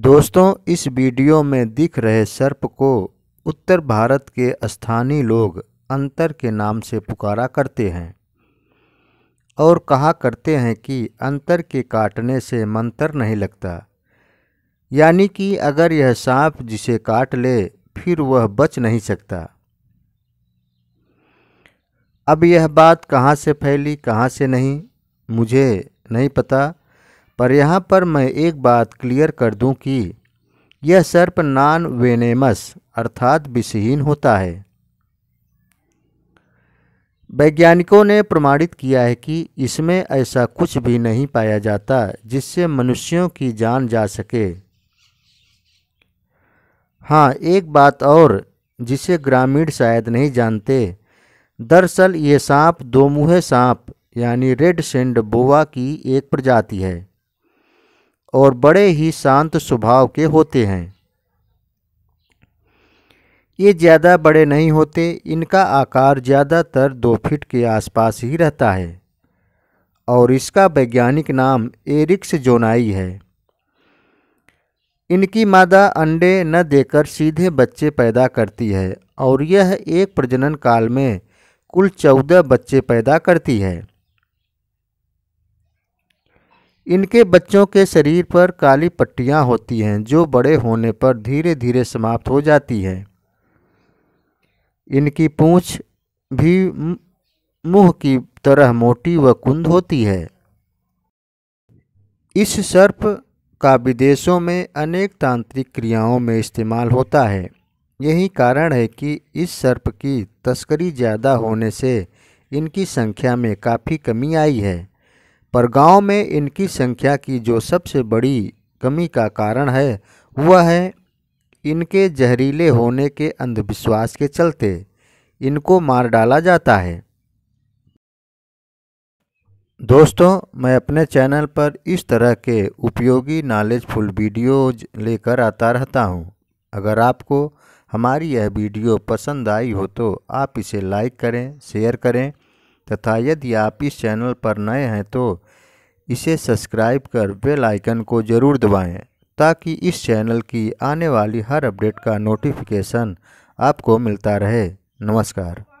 दोस्तों इस वीडियो में दिख रहे सर्प को उत्तर भारत के स्थानीय लोग अंतर के नाम से पुकारा करते हैं और कहा करते हैं कि अंतर के काटने से मंत्र नहीं लगता यानी कि अगर यह सांप जिसे काट ले फिर वह बच नहीं सकता अब यह बात कहाँ से फैली कहाँ से नहीं मुझे नहीं पता पर यहाँ पर मैं एक बात क्लियर कर दूँ कि यह सर्प नॉन वेनेमस अर्थात विषहीन होता है वैज्ञानिकों ने प्रमाणित किया है कि इसमें ऐसा कुछ भी नहीं पाया जाता जिससे मनुष्यों की जान जा सके हाँ एक बात और जिसे ग्रामीण शायद नहीं जानते दरअसल ये सांप दोमुहे सांप यानी रेड सेंड बोवा की एक प्रजाति है और बड़े ही शांत स्वभाव के होते हैं ये ज़्यादा बड़े नहीं होते इनका आकार ज़्यादातर दो फीट के आसपास ही रहता है और इसका वैज्ञानिक नाम एरिक्स जोनाई है इनकी मादा अंडे न देकर सीधे बच्चे पैदा करती है और यह एक प्रजनन काल में कुल चौदह बच्चे पैदा करती है इनके बच्चों के शरीर पर काली पट्टियां होती हैं जो बड़े होने पर धीरे धीरे समाप्त हो जाती हैं इनकी पूंछ भी मुंह की तरह मोटी व कुंद होती है इस सर्प का विदेशों में अनेक तांत्रिक क्रियाओं में इस्तेमाल होता है यही कारण है कि इस सर्प की तस्करी ज़्यादा होने से इनकी संख्या में काफ़ी कमी आई है पर गांव में इनकी संख्या की जो सबसे बड़ी कमी का कारण है वह है इनके जहरीले होने के अंधविश्वास के चलते इनको मार डाला जाता है दोस्तों मैं अपने चैनल पर इस तरह के उपयोगी नॉलेजफुल वीडियोज लेकर आता रहता हूं। अगर आपको हमारी यह वीडियो पसंद आई हो तो आप इसे लाइक करें शेयर करें तथा यदि आप इस चैनल पर नए हैं तो इसे सब्सक्राइब कर बेल आइकन को ज़रूर दबाएं ताकि इस चैनल की आने वाली हर अपडेट का नोटिफिकेशन आपको मिलता रहे नमस्कार